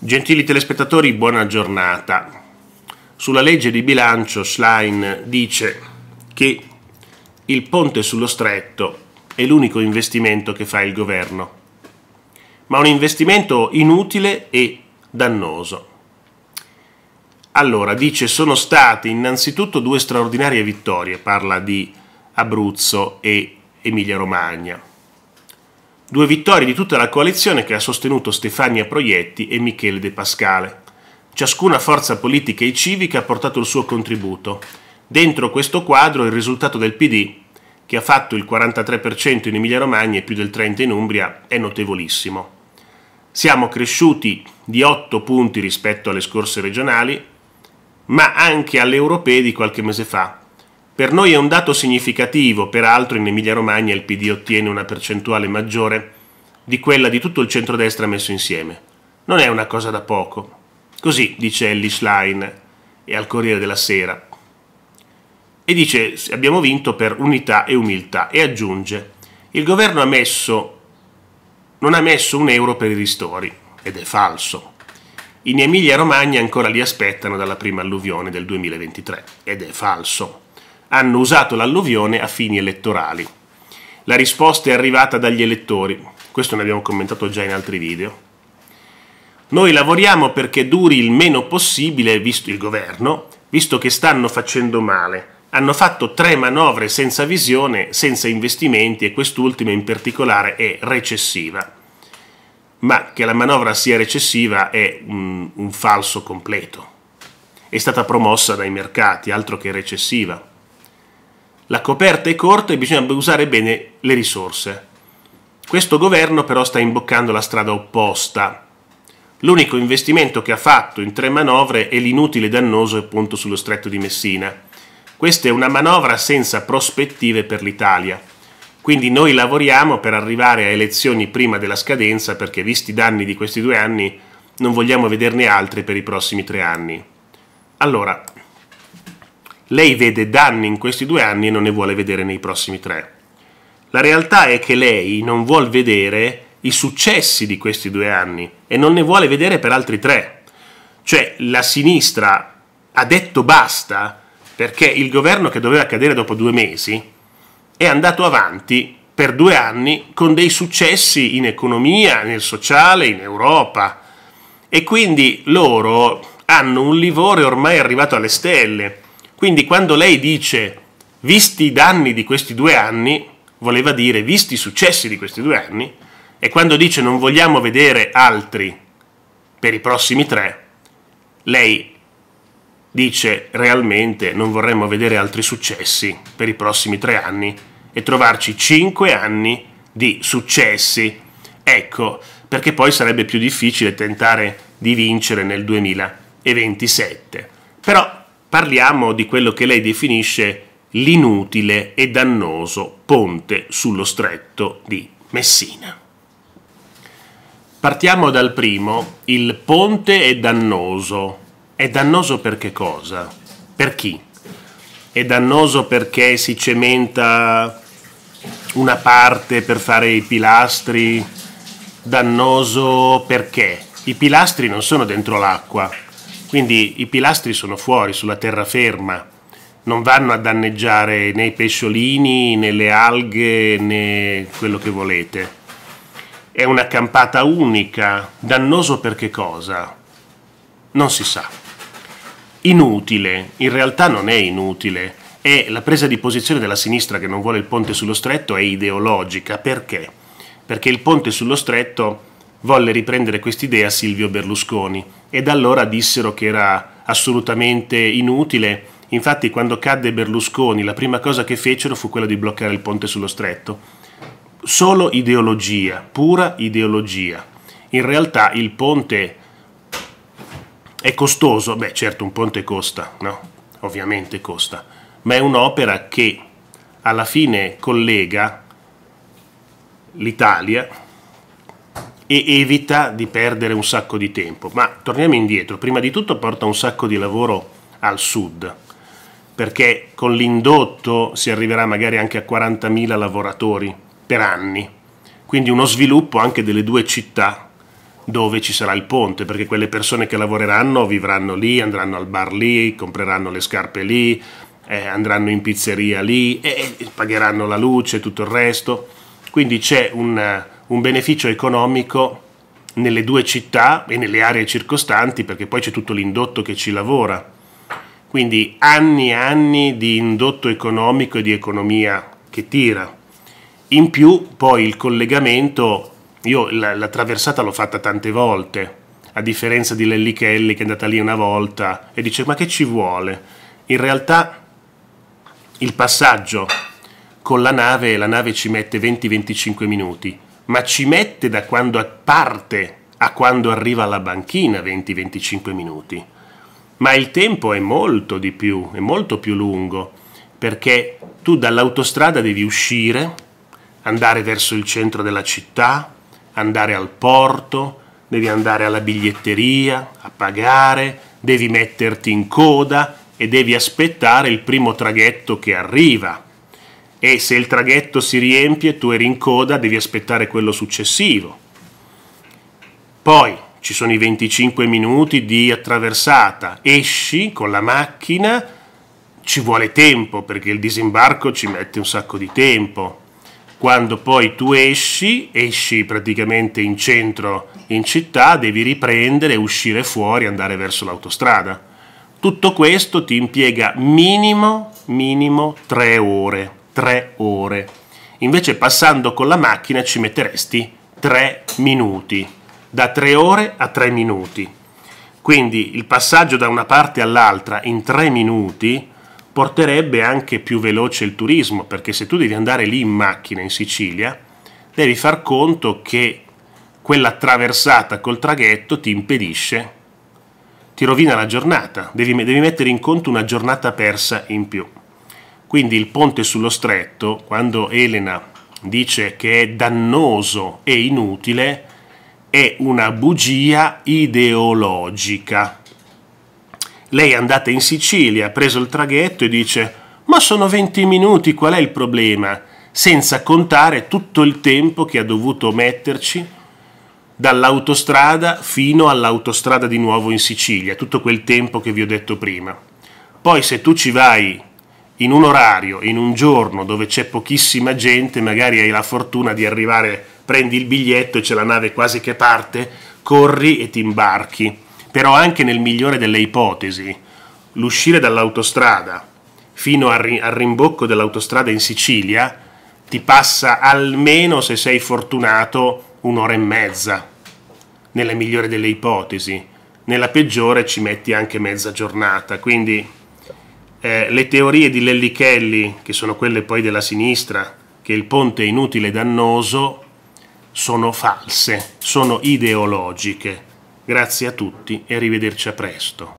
Gentili telespettatori, buona giornata. Sulla legge di bilancio Schlein dice che il ponte sullo stretto è l'unico investimento che fa il governo, ma un investimento inutile e dannoso. Allora, dice, sono state innanzitutto due straordinarie vittorie, parla di Abruzzo e Emilia Romagna. Due vittorie di tutta la coalizione che ha sostenuto Stefania Proietti e Michele De Pascale. Ciascuna forza politica e civica ha portato il suo contributo. Dentro questo quadro il risultato del PD, che ha fatto il 43% in Emilia-Romagna e più del 30% in Umbria, è notevolissimo. Siamo cresciuti di 8 punti rispetto alle scorse regionali, ma anche alle europee di qualche mese fa, per noi è un dato significativo, peraltro in Emilia-Romagna il PD ottiene una percentuale maggiore di quella di tutto il centrodestra messo insieme. Non è una cosa da poco. Così dice Ellie Schlein e al Corriere della Sera. E dice abbiamo vinto per unità e umiltà e aggiunge il governo ha messo, non ha messo un euro per i ristori ed è falso. In Emilia Romagna ancora li aspettano dalla prima alluvione del 2023 ed è falso hanno usato l'alluvione a fini elettorali. La risposta è arrivata dagli elettori, questo ne abbiamo commentato già in altri video. Noi lavoriamo perché duri il meno possibile, visto il governo, visto che stanno facendo male. Hanno fatto tre manovre senza visione, senza investimenti e quest'ultima in particolare è recessiva. Ma che la manovra sia recessiva è un, un falso completo. È stata promossa dai mercati, altro che recessiva la coperta è corta e bisogna usare bene le risorse. Questo governo però sta imboccando la strada opposta. L'unico investimento che ha fatto in tre manovre è l'inutile e dannoso appunto sullo stretto di Messina. Questa è una manovra senza prospettive per l'Italia. Quindi noi lavoriamo per arrivare a elezioni prima della scadenza perché visti i danni di questi due anni non vogliamo vederne altri per i prossimi tre anni. Allora, lei vede danni in questi due anni e non ne vuole vedere nei prossimi tre. La realtà è che lei non vuole vedere i successi di questi due anni e non ne vuole vedere per altri tre. Cioè la sinistra ha detto basta perché il governo che doveva cadere dopo due mesi è andato avanti per due anni con dei successi in economia, nel sociale, in Europa. E quindi loro hanno un livore ormai arrivato alle stelle quindi quando lei dice visti i danni di questi due anni, voleva dire visti i successi di questi due anni, e quando dice non vogliamo vedere altri per i prossimi tre, lei dice realmente non vorremmo vedere altri successi per i prossimi tre anni e trovarci cinque anni di successi. Ecco, perché poi sarebbe più difficile tentare di vincere nel 2027. Però parliamo di quello che lei definisce l'inutile e dannoso ponte sullo stretto di Messina. Partiamo dal primo, il ponte è dannoso. È dannoso per che cosa? Per chi? È dannoso perché si cementa una parte per fare i pilastri? Dannoso perché? I pilastri non sono dentro l'acqua, quindi i pilastri sono fuori sulla terraferma, non vanno a danneggiare né i pesciolini, né le alghe, né quello che volete. È una campata unica, dannoso per che cosa? Non si sa. Inutile, in realtà non è inutile, è la presa di posizione della sinistra che non vuole il ponte sullo stretto è ideologica, perché? Perché il ponte sullo stretto volle riprendere quest'idea Silvio Berlusconi e da allora dissero che era assolutamente inutile. Infatti quando cadde Berlusconi la prima cosa che fecero fu quella di bloccare il ponte sullo stretto. Solo ideologia, pura ideologia. In realtà il ponte è costoso, beh certo un ponte costa, no? Ovviamente costa, ma è un'opera che alla fine collega l'Italia e evita di perdere un sacco di tempo. Ma torniamo indietro, prima di tutto porta un sacco di lavoro al sud, perché con l'indotto si arriverà magari anche a 40.000 lavoratori per anni, quindi uno sviluppo anche delle due città dove ci sarà il ponte, perché quelle persone che lavoreranno vivranno lì, andranno al bar lì, compreranno le scarpe lì, eh, andranno in pizzeria lì, eh, pagheranno la luce e tutto il resto. Quindi c'è un un beneficio economico nelle due città e nelle aree circostanti, perché poi c'è tutto l'indotto che ci lavora. Quindi anni e anni di indotto economico e di economia che tira. In più poi il collegamento, io la, la traversata l'ho fatta tante volte, a differenza di Lelli Kelly che è andata lì una volta e dice ma che ci vuole? In realtà il passaggio con la nave, la nave ci mette 20-25 minuti, ma ci mette da quando parte a quando arriva alla banchina 20-25 minuti. Ma il tempo è molto di più, è molto più lungo, perché tu dall'autostrada devi uscire, andare verso il centro della città, andare al porto, devi andare alla biglietteria a pagare, devi metterti in coda e devi aspettare il primo traghetto che arriva e se il traghetto si riempie tu eri in coda, devi aspettare quello successivo. Poi ci sono i 25 minuti di attraversata, esci con la macchina, ci vuole tempo perché il disimbarco ci mette un sacco di tempo. Quando poi tu esci, esci praticamente in centro, in città, devi riprendere, uscire fuori, andare verso l'autostrada. Tutto questo ti impiega minimo, minimo tre ore. 3 ore. Invece passando con la macchina ci metteresti 3 minuti, da 3 ore a 3 minuti. Quindi il passaggio da una parte all'altra in 3 minuti porterebbe anche più veloce il turismo, perché se tu devi andare lì in macchina in Sicilia, devi far conto che quella traversata col traghetto ti impedisce, ti rovina la giornata, devi, devi mettere in conto una giornata persa in più. Quindi il ponte sullo stretto, quando Elena dice che è dannoso e inutile, è una bugia ideologica. Lei è andata in Sicilia, ha preso il traghetto e dice ma sono 20 minuti, qual è il problema? Senza contare tutto il tempo che ha dovuto metterci dall'autostrada fino all'autostrada di nuovo in Sicilia, tutto quel tempo che vi ho detto prima. Poi se tu ci vai in un orario, in un giorno dove c'è pochissima gente, magari hai la fortuna di arrivare, prendi il biglietto e c'è la nave quasi che parte, corri e ti imbarchi. Però anche nel migliore delle ipotesi, l'uscire dall'autostrada fino al, ri- al rimbocco dell'autostrada in Sicilia ti passa almeno, se sei fortunato, un'ora e mezza, nella migliore delle ipotesi. Nella peggiore ci metti anche mezza giornata, quindi eh, le teorie di Lellichelli, che sono quelle poi della sinistra, che il ponte è inutile e dannoso, sono false, sono ideologiche. Grazie a tutti e arrivederci a presto.